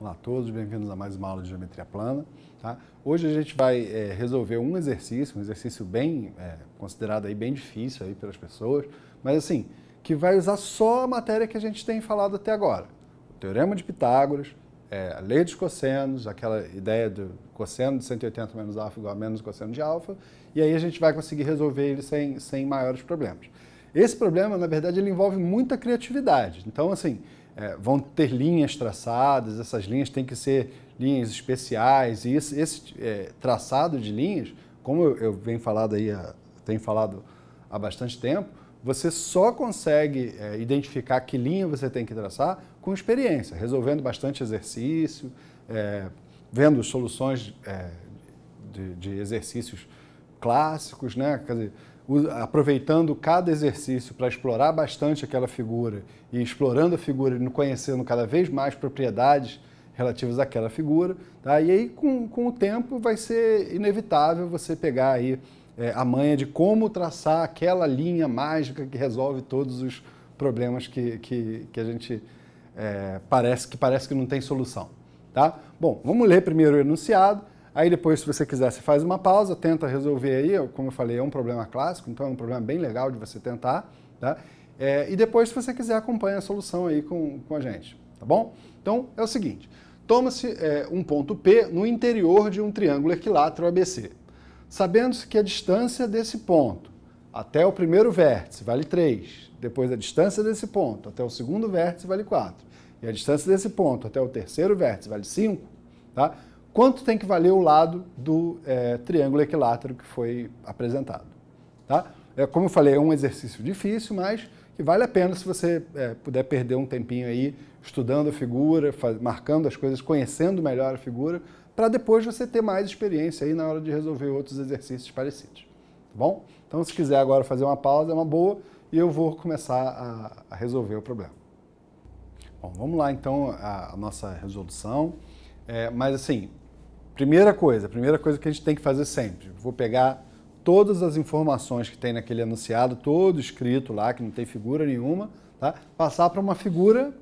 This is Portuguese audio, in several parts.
Olá a todos, bem-vindos a mais uma aula de Geometria Plana. Tá? Hoje a gente vai é, resolver um exercício, um exercício bem é, considerado aí bem difícil aí pelas pessoas, mas assim, que vai usar só a matéria que a gente tem falado até agora. O Teorema de Pitágoras, é, a Lei dos Cossenos, aquela ideia do cosseno de 180 menos alfa igual a menos cosseno de alfa, e aí a gente vai conseguir resolver ele sem, sem maiores problemas. Esse problema, na verdade, ele envolve muita criatividade. Então, assim, é, vão ter linhas traçadas, essas linhas têm que ser linhas especiais, e esse, esse é, traçado de linhas, como eu, eu venho falado aí, tenho falado há bastante tempo, você só consegue é, identificar que linha você tem que traçar com experiência, resolvendo bastante exercício, é, vendo soluções é, de, de, exercícios clássicos, né? Dizer, aproveitando cada exercício para explorar bastante aquela figura e explorando a figura e conhecendo cada vez mais propriedades relativas àquela figura. Tá? E aí, com, com o tempo, vai ser inevitável você pegar aí é, a manha de como traçar aquela linha mágica que resolve todos os problemas que, que, que a gente é, parece que parece que não tem solução. Tá? Bom, vamos ler primeiro o enunciado. Aí depois, se você quiser, você faz uma pausa, tenta resolver aí, como eu falei, é um problema clássico, então é um problema bem legal de você tentar, tá? É, e depois, se você quiser, acompanha a solução aí com, com a gente, tá bom? Então, é o seguinte, toma-se é, um ponto P no interior de um triângulo equilátero ABC, sabendo-se que a distância desse ponto até o primeiro vértice vale 3, depois a distância desse ponto até o segundo vértice vale 4, e a distância desse ponto até o terceiro vértice vale 5, tá? quanto tem que valer o lado do é, triângulo equilátero que foi apresentado. Tá? É, como eu falei, é um exercício difícil, mas que vale a pena se você é, puder perder um tempinho aí estudando a figura, marcando as coisas, conhecendo melhor a figura, para depois você ter mais experiência aí na hora de resolver outros exercícios parecidos. Tá bom? Então, se quiser agora fazer uma pausa, é uma boa, e eu vou começar a, a resolver o problema. Bom, vamos lá então a, a nossa resolução. É, mas assim, primeira coisa, primeira coisa que a gente tem que fazer sempre, vou pegar todas as informações que tem naquele anunciado, todo escrito lá, que não tem figura nenhuma, tá? passar para uma figura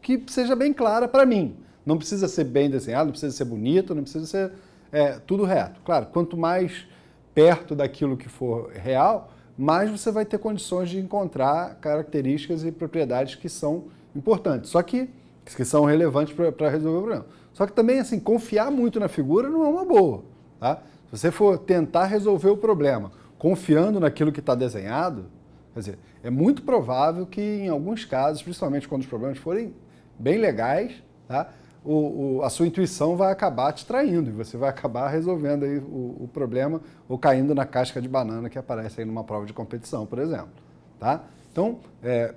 que seja bem clara para mim. Não precisa ser bem desenhado, não precisa ser bonito, não precisa ser é, tudo reto. Claro, quanto mais perto daquilo que for real, mais você vai ter condições de encontrar características e propriedades que são importantes, só que que são relevantes para resolver o problema. Só que também, assim, confiar muito na figura não é uma boa. Tá? Se você for tentar resolver o problema confiando naquilo que está desenhado, quer dizer, é muito provável que em alguns casos, principalmente quando os problemas forem bem legais, tá? O, o, a sua intuição vai acabar te traindo e você vai acabar resolvendo aí o, o, problema ou caindo na casca de banana que aparece aí numa prova de competição, por exemplo. Tá? Então, é,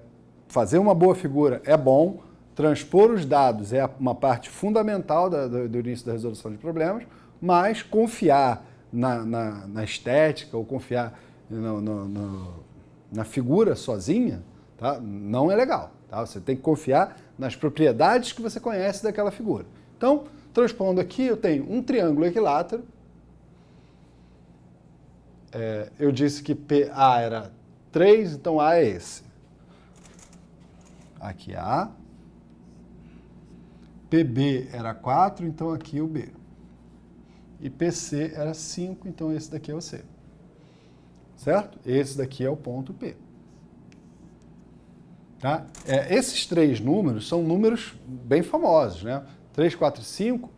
fazer uma boa figura é bom, Transpor os dados é uma parte fundamental da, do, do, início da resolução de problemas, mas confiar na, na, na estética ou confiar no, no, no, na figura sozinha tá? não é legal. Tá? Você tem que confiar nas propriedades que você conhece daquela figura. Então, transpondo aqui, eu tenho um triângulo equilátero. É, eu disse que PA era 3, então A é esse. Aqui A, PB era 4, então aqui é o B. E PC era 5, então esse daqui é o C. Certo? Esse daqui é o ponto P. Tá? É, esses três números são números bem famosos, né? 3, 4 e 5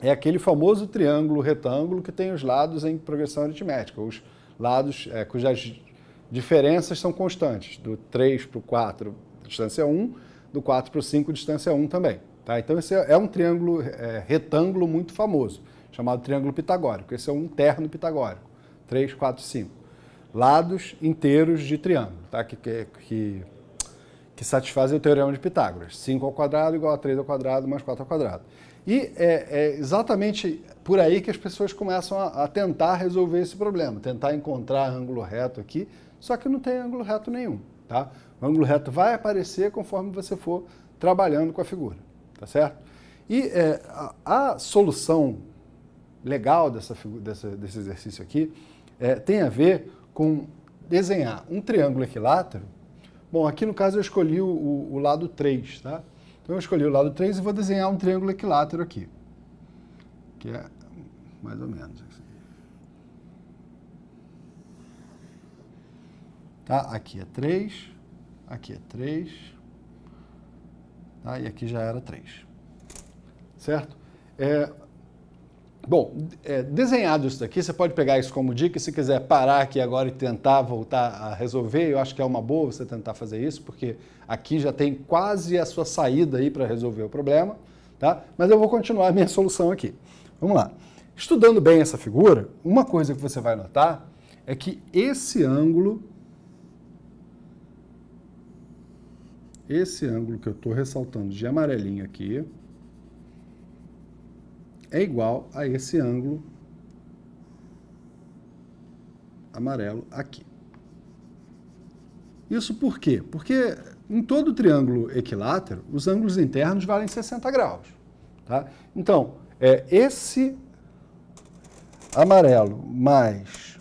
é aquele famoso triângulo retângulo que tem os lados em progressão aritmética, os lados é, cujas diferenças são constantes, do 3 para o 4, distância 1, do 4 para o 5, distância 1 também. Tá? Então, esse é, é um triângulo, é, retângulo muito famoso, chamado triângulo pitagórico. Esse é um terno pitagórico, 3, 4, 5. Lados inteiros de triângulo, tá? que, que, que, que satisfazem o teorema de Pitágoras. 5 ao quadrado igual a 3 ao quadrado mais 4 ao quadrado. E é, é, exatamente por aí que as pessoas começam a, a, tentar resolver esse problema, tentar encontrar ângulo reto aqui, só que não tem ângulo reto nenhum. Tá? O ângulo reto vai aparecer conforme você for trabalhando com a figura tá certo? E é, a, a, solução legal dessa, dessa, desse exercício aqui é, tem a ver com desenhar um triângulo equilátero. Bom, aqui no caso eu escolhi o, o lado 3, tá? Então eu escolhi o lado 3 e vou desenhar um triângulo equilátero aqui, que é mais ou menos assim. Tá? Aqui é 3, aqui é 3, Tá? E aqui já era 3. Certo? É, bom, é, desenhado isso daqui, você pode pegar isso como dica. Se quiser parar aqui agora e tentar voltar a resolver, eu acho que é uma boa você tentar fazer isso, porque aqui já tem quase a sua saída aí para resolver o problema. Tá? Mas eu vou continuar a minha solução aqui. Vamos lá. Estudando bem essa figura, uma coisa que você vai notar é que esse ângulo esse ângulo que eu estou ressaltando de amarelinho aqui é igual a esse ângulo amarelo aqui. Isso por quê? Porque em todo triângulo equilátero, os ângulos internos valem 60 graus. Tá? Então, é esse amarelo mais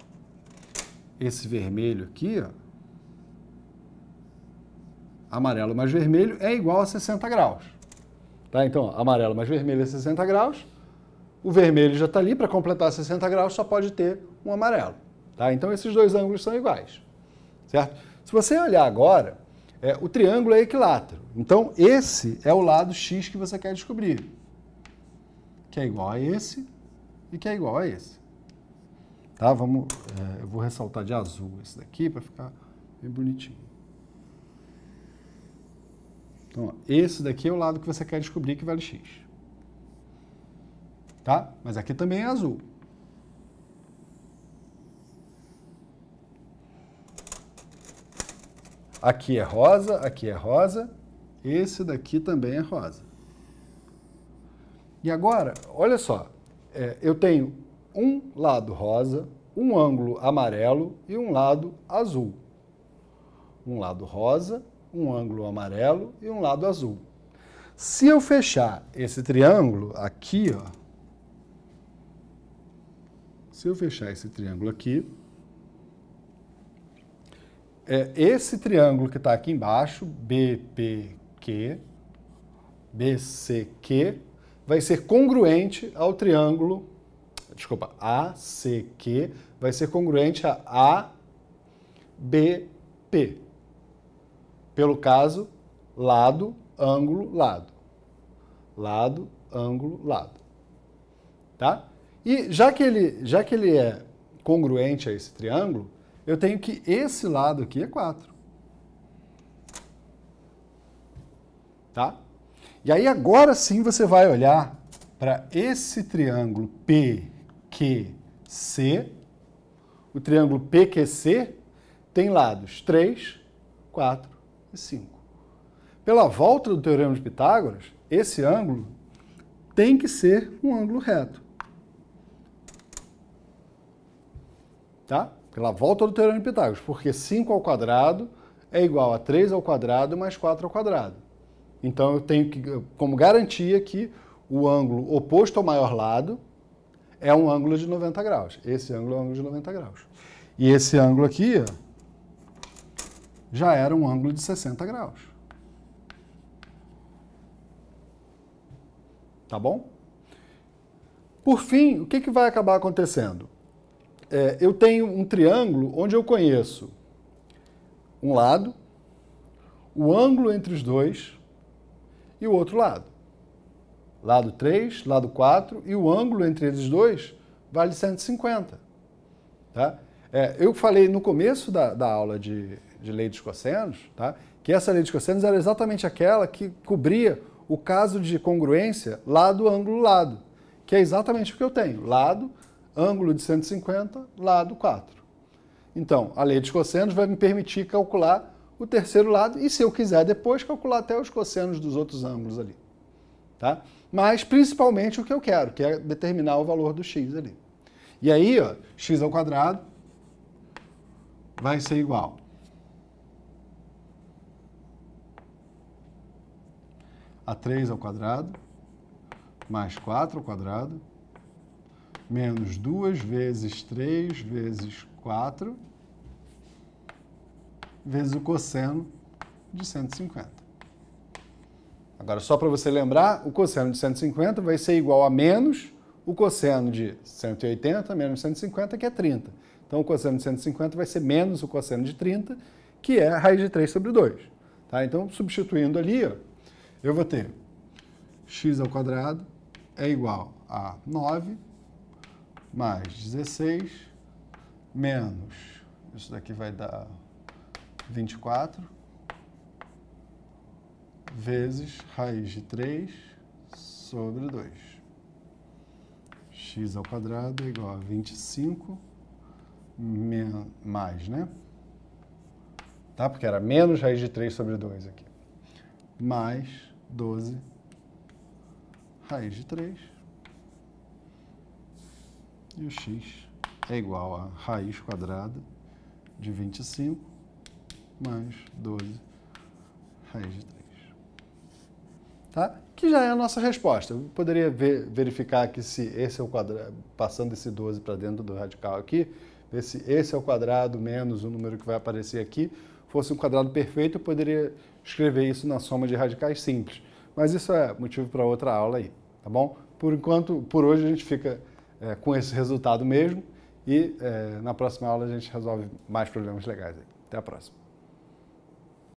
esse vermelho aqui, ó, amarelo mais vermelho é igual a 60 graus. Tá? Então, amarelo mais vermelho é 60 graus, o vermelho já está ali, para completar 60 graus só pode ter um amarelo. Tá? Então, esses dois ângulos são iguais. Certo? Se você olhar agora, é, o triângulo é equilátero. Então, esse é o lado x que você quer descobrir, que é igual a esse e que é igual a esse. Tá? Vamos, é, eu vou ressaltar de azul esse daqui para ficar bem bonitinho. Então, esse daqui é o lado que você quer descobrir que vale x. Tá? Mas aqui também é azul. Aqui é rosa, aqui é rosa, esse daqui também é rosa. E agora, olha só, é, eu tenho um lado rosa, um ângulo amarelo e um lado azul. Um lado rosa, um ângulo amarelo e um lado azul. Se eu fechar esse triângulo aqui, ó, se eu fechar esse triângulo aqui, é esse triângulo que está aqui embaixo, BPQ, BCQ, vai ser congruente ao triângulo, desculpa, ACQ, vai ser congruente a ABP pelo caso lado, ângulo, lado. Lado, ângulo, lado. Tá? E já que ele, já que ele é congruente a esse triângulo, eu tenho que esse lado aqui é 4. Tá? E aí agora sim você vai olhar para esse triângulo PQC. O triângulo PQC tem lados 3, 4 e 5. Pela volta do Teorema de Pitágoras, esse ângulo tem que ser um ângulo reto. Tá? Pela volta do Teorema de Pitágoras, porque 5 ao quadrado é igual a 3 ao quadrado mais 4 ao quadrado. Então eu tenho que, como garantia que o ângulo oposto ao maior lado é um ângulo de 90 graus. Esse ângulo é um ângulo de 90 graus. E esse ângulo aqui, ó, já era um ângulo de 60 graus. Tá bom? Por fim, o que, que vai acabar acontecendo? É, eu tenho um triângulo onde eu conheço um lado, o ângulo entre os dois e o outro lado. Lado 3, lado 4 e o ângulo entre eles dois vale 150. Tá? É, eu falei no começo da, da aula de de lei dos cossenos, tá? que essa lei dos cossenos era exatamente aquela que cobria o caso de congruência lado, ângulo, lado, que é exatamente o que eu tenho, lado, ângulo de 150, lado 4. Então, a lei dos cossenos vai me permitir calcular o terceiro lado e, se eu quiser depois, calcular até os cossenos dos outros ângulos ali. Tá? Mas, principalmente, o que eu quero, que é determinar o valor do x ali. E aí, ó, x ao quadrado vai ser igual a3 ao quadrado mais 4 ao quadrado menos 2 vezes 3 vezes 4 vezes o cosseno de 150. Agora, só para você lembrar, o cosseno de 150 vai ser igual a menos o cosseno de 180 menos 150, que é 30. Então, o cosseno de 150 vai ser menos o cosseno de 30, que é a raiz de 3 sobre 2. Tá? Então, substituindo ali, ó, eu vou ter x ao quadrado é igual a 9 mais 16 menos, isso daqui vai dar 24, vezes raiz de 3 sobre 2. x ao quadrado é igual a 25 mais, né? Tá? Porque era menos raiz de 3 sobre 2 aqui mais 12 raiz de 3. E o x é igual a raiz quadrada de 25 mais 12 raiz de 3. Tá? Que já é a nossa resposta. Eu poderia ver, verificar que se esse é o quadrado, passando esse 12 para dentro do radical aqui, ver se esse é o quadrado menos o número que vai aparecer aqui, fosse um quadrado perfeito, eu poderia escrever isso na soma de radicais simples. Mas isso é motivo para outra aula aí, tá bom? Por enquanto, por hoje a gente fica é, com esse resultado mesmo e é, na próxima aula a gente resolve mais problemas legais. Aí. Até a próxima.